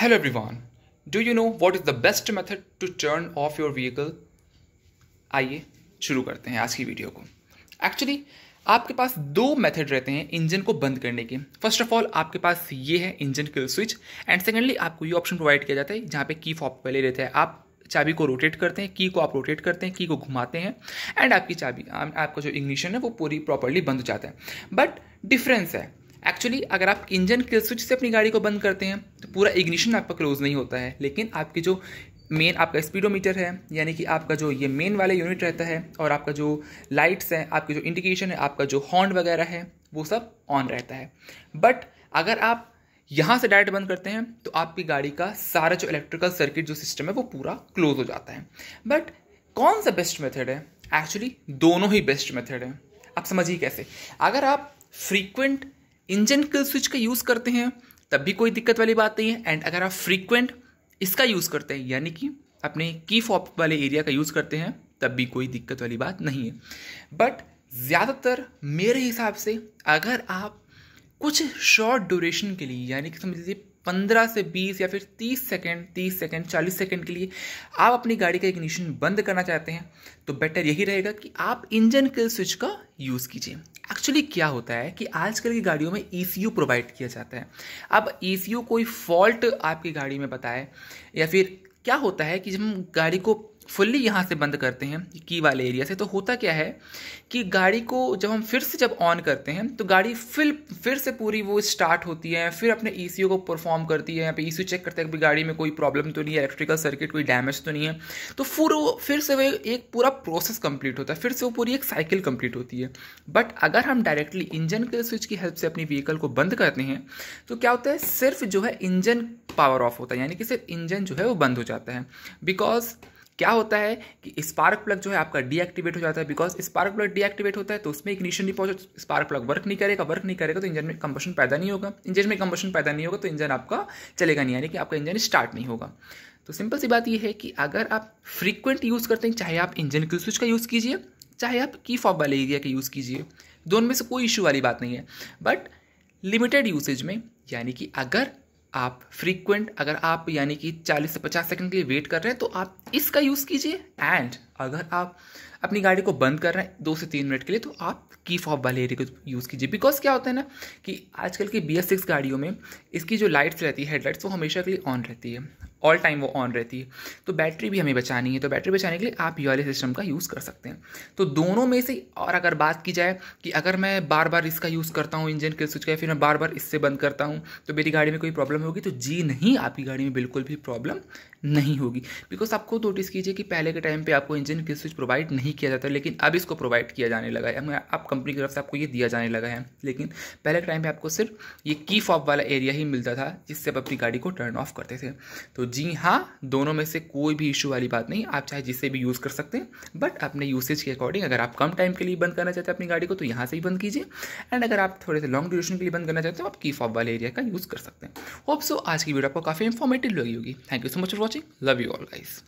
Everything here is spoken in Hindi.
Hello everyone. Do you know what is the best method to turn off your vehicle? आइए शुरू करते हैं आज की वीडियो को एक्चुअली आपके पास दो मेथड रहते हैं इंजन को बंद करने के फर्स्ट ऑफ ऑल आपके पास ये है engine kill switch and secondly आपको ये ऑप्शन प्रोवाइड किया जाता है जहाँ पे की फॉप पहले रहता है आप चाबी को रोटेट करते हैं की को आप रोटेट करते हैं की को घुमाते हैं एंड आपकी चाबी आपका जो इग्निशन है वो पूरी प्रॉपरली बंद हो जाता है बट डिफरेंस है एक्चुअली अगर आप इंजन किल स्विच से अपनी गाड़ी को बंद करते हैं तो पूरा इग्निशन आपका क्लोज नहीं होता है लेकिन आपके जो मेन आपका स्पीडोमीटर है यानी कि आपका जो ये मेन वाला यूनिट रहता है और आपका जो लाइट्स हैं आपके जो इंडिकेशन है आपका जो हॉर्न वगैरह है वो सब ऑन रहता है बट अगर आप यहाँ से डायरेक्ट बंद करते हैं तो आपकी गाड़ी का सारा जो इलेक्ट्रिकल सर्किट जो सिस्टम है वो पूरा क्लोज हो जाता है बट कौन सा बेस्ट मेथड है एक्चुअली दोनों ही बेस्ट मेथड है आप समझिए कैसे अगर आप फ्रीक्वेंट इंजन किल स्विच का यूज़ करते हैं तब भी कोई दिक्कत वाली बात नहीं है एंड अगर आप फ्रीक्वेंट इसका यूज़ करते हैं यानी कि अपने की फॉप वाले एरिया का यूज़ करते हैं तब भी कोई दिक्कत वाली बात नहीं है बट ज़्यादातर मेरे हिसाब से अगर आप कुछ शॉर्ट ड्यूरेशन के लिए यानी कि समझ लीजिए पंद्रह से बीस या फिर तीस सेकेंड तीस सेकेंड चालीस सेकेंड के लिए आप अपनी गाड़ी का इग्निशन बंद करना चाहते हैं तो बेटर यही रहेगा कि आप इंजन किल स्विच का यूज़ कीजिए एक्चुअली क्या होता है कि आजकल की गाड़ियों में ई e प्रोवाइड किया जाता है अब ई e कोई फॉल्ट आपकी गाड़ी में बताए या फिर क्या होता है कि जब हम गाड़ी को फुल्ली यहाँ से बंद करते हैं की वाले एरिया से तो होता क्या है कि गाड़ी को जब हम फिर से जब ऑन करते हैं तो गाड़ी फिर फिर से पूरी वो स्टार्ट होती है फिर अपने ई e को परफॉर्म करती है यहाँ पे ई चेक करते हैं कि गाड़ी में कोई प्रॉब्लम तो नहीं है इलेक्ट्रिकल सर्किट कोई डैमेज तो नहीं है तो फिर वो फिर से वो एक पूरा प्रोसेस कंप्लीट होता है फिर से वो पूरी एक साइकिल कंप्लीट होती है बट अगर हम डायरेक्टली इंजन के स्विच की हेल्प से अपनी व्हीकल को बंद करते हैं तो क्या होता है सिर्फ जो है इंजन पावर ऑफ होता है यानी कि सिर्फ इंजन जो है वो बंद हो जाता है बिकॉज क्या होता है कि स्पार्क प्लग जो है आपका डीएक्टिवेट हो जाता है बिकॉज स्पार्क प्लग डीएक्टिवेट होता है तो उसमें इग्निशन नहीं पहुंचा स्पार्क प्लग वर्क नहीं करेगा वर्क नहीं करेगा तो इंजन में कंबशन पैदा नहीं होगा इंजन में कंबशन पैदा नहीं होगा तो इंजन आपका चलेगा नहीं यानी कि आपका इंजन स्टार्ट नहीं होगा तो सिंपल सी बात यह है कि अगर आप फ्रीक्वेंट यूज़ करते हैं चाहे आप इंजन की स्विच का यूज़ कीजिए चाहे आप की फॉप वाले एरिया का यूज़ कीजिए दोनों में से कोई इशू वाली बात नहीं है बट लिमिटेड यूसेज में यानी कि अगर आप फ्रीक्वेंट अगर आप यानी कि 40 से 50 सेकंड के लिए वेट कर रहे हैं तो आप इसका यूज़ कीजिए एंड अगर आप अपनी गाड़ी को बंद कर रहे हैं दो से तीन मिनट के लिए तो आप की फॉप वाले एरिया को यूज़ कीजिए बिकॉज क्या होता है ना कि आजकल की बी एस सिक्स गाड़ियों में इसकी जो लाइट्स रहती है हेडलाइट्स वो हमेशा के लिए ऑन रहती है ऑल टाइम वो ऑन रहती है तो बैटरी भी हमें बचानी है तो बैटरी बचाने के लिए आप ये वाले सिस्टम का यूज़ कर सकते हैं तो दोनों में से और अगर बात की जाए कि अगर मैं बार बार इसका यूज़ करता हूँ इंजन के स्विच का फिर मैं बार बार इससे बंद करता हूँ तो मेरी गाड़ी में कोई प्रॉब्लम होगी तो जी नहीं आपकी गाड़ी में बिल्कुल भी प्रॉब्लम नहीं होगी बिकॉज आपको नोटिस कीजिए कि पहले के टाइम पे आपको इंजन की स्विच प्रोवाइड नहीं किया जाता लेकिन अब इसको प्रोवाइड किया जाने लगा है आप कंपनी की तरफ से आपको ये दिया जाने लगा है लेकिन पहले के टाइम पर आपको सिर्फ ये की फॉप वाला एरिया ही मिलता था जिससे आप अपनी गाड़ी को टर्न ऑफ करते थे तो जी हाँ दोनों में से कोई भी इशू वाली बात नहीं आप चाहे जिससे भी यूज़ कर सकते हैं बट अपने यूसेज के अकॉर्डिंग अगर आप कम टाइम के लिए बंद करना चाहते हैं अपनी गाड़ी को तो यहाँ से ही बंद कीजिए एंड अगर आप थोड़े से लॉन्ग ड्यूरेशन के लिए बंद करना चाहते हो तो आप की फॉप वाले एरिया का यूज़ कर सकते हैं होप सो आज की वीडियो आपको काफ़ी इन्फॉर्मेटिव लगी होगी thank you so much for watching love you all guys